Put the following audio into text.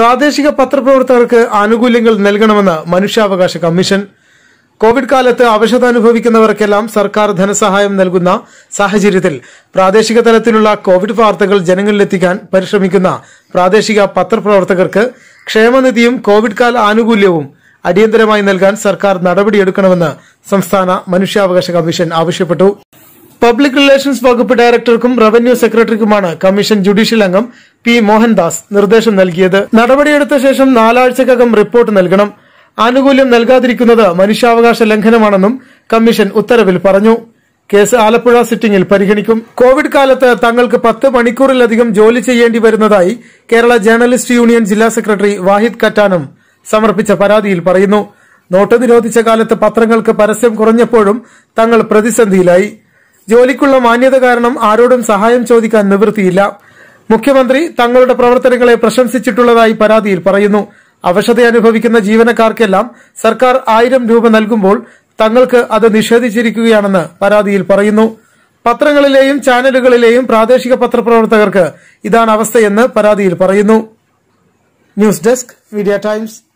പ്രാദേശിക പത്രപ്രവർത്തകർക്ക് ആനുകൂല്യങ്ങൾ നൽകണമെന്ന് മനുഷ്യാവകാശ കമ്മീഷൻ കോവിഡ് കാലത്ത് അവശത അനുഭവിക്കുന്നവർക്കെല്ലാം സർക്കാർ ധനസഹായം നൽകുന്ന സാഹചര്യത്തിൽ പ്രാദേശിക തലത്തിലുള്ള കോവിഡ് വാർത്തകൾ ജനങ്ങളിലെത്തിക്കാൻ പരിശ്രമിക്കുന്ന പ്രാദേശിക പത്രപ്രവർത്തകർക്ക് ക്ഷേമനിധിയും കോവിഡ് കാല ആനുകൂല്യവും അടിയന്തരമായി നൽകാൻ സർക്കാർ നടപടിയെടുക്കണമെന്ന് സംസ്ഥാന മനുഷ്യാവകാശ കമ്മീഷൻ ആവശ്യപ്പെട്ടു പബ്ലിക് റിലേഷൻസ് വകുപ്പ് ഡയറക്ടർക്കും റവന്യൂ സെക്രട്ടറിക്കുമാണ് കമ്മീഷൻ ജുഡീഷ്യൽ അംഗം പി മോഹൻദാസ് നിർദ്ദേശം നൽകിയത് നടപടിയെടുത്ത ശേഷം നാലാഴ്ചക്കകം റിപ്പോർട്ട് നൽകണം ആനുകൂല്യം നൽകാതിരിക്കുന്നത് മനുഷ്യാവകാശ ലംഘനമാണെന്നും കമ്മീഷൻ ഉത്തരവിൽ പറഞ്ഞു കേസ് ആലപ്പുഴ സിറ്റിംഗിൽ പരിഗണിക്കും കോവിഡ് കാലത്ത് തങ്ങൾക്ക് പത്ത് മണിക്കൂറിലധികം ജോലി ചെയ്യേണ്ടി വരുന്നതായി കേരള ജേർണലിസ്റ്റ് യൂണിയൻ ജില്ലാ സെക്രട്ടറി വാഹിദ് കറ്റാനം സമർപ്പിച്ച പരാതിയിൽ പറയുന്നു നോട്ട് നിരോധിച്ച കാലത്ത് പത്രങ്ങൾക്ക് പരസ്യം കുറഞ്ഞപ്പോഴും തങ്ങൾ പ്രതിസന്ധിയിലായി ജോലിക്കുള്ള മാന്യത കാരണം ആരോടും സഹായം ചോദിക്കാൻ നിവൃത്തിയില്ല മുഖ്യമന്ത്രി തങ്ങളുടെ പ്രവർത്തനങ്ങളെ പ്രശംസിച്ചിട്ടുള്ളതായി പരാതിയിൽ പറയുന്നു അവശത അനുഭവിക്കുന്ന ജീവനക്കാർക്കെല്ലാം സർക്കാർ ആയിരം രൂപ നൽകുമ്പോൾ തങ്ങൾക്ക് അത് നിഷേധിച്ചിരിക്കുകയാണെന്ന് പരാതിയിൽ പറയുന്നു പത്രങ്ങളിലെയും ചാനലുകളിലെയും പ്രാദേശിക പത്രപ്രവർത്തകർക്ക് ഇതാണ് അവസ്ഥയെന്ന് പരാതിയിൽ പറയുന്നു ന്യൂസ് ഡെസ്ക് മീഡിയ ടൈംസ്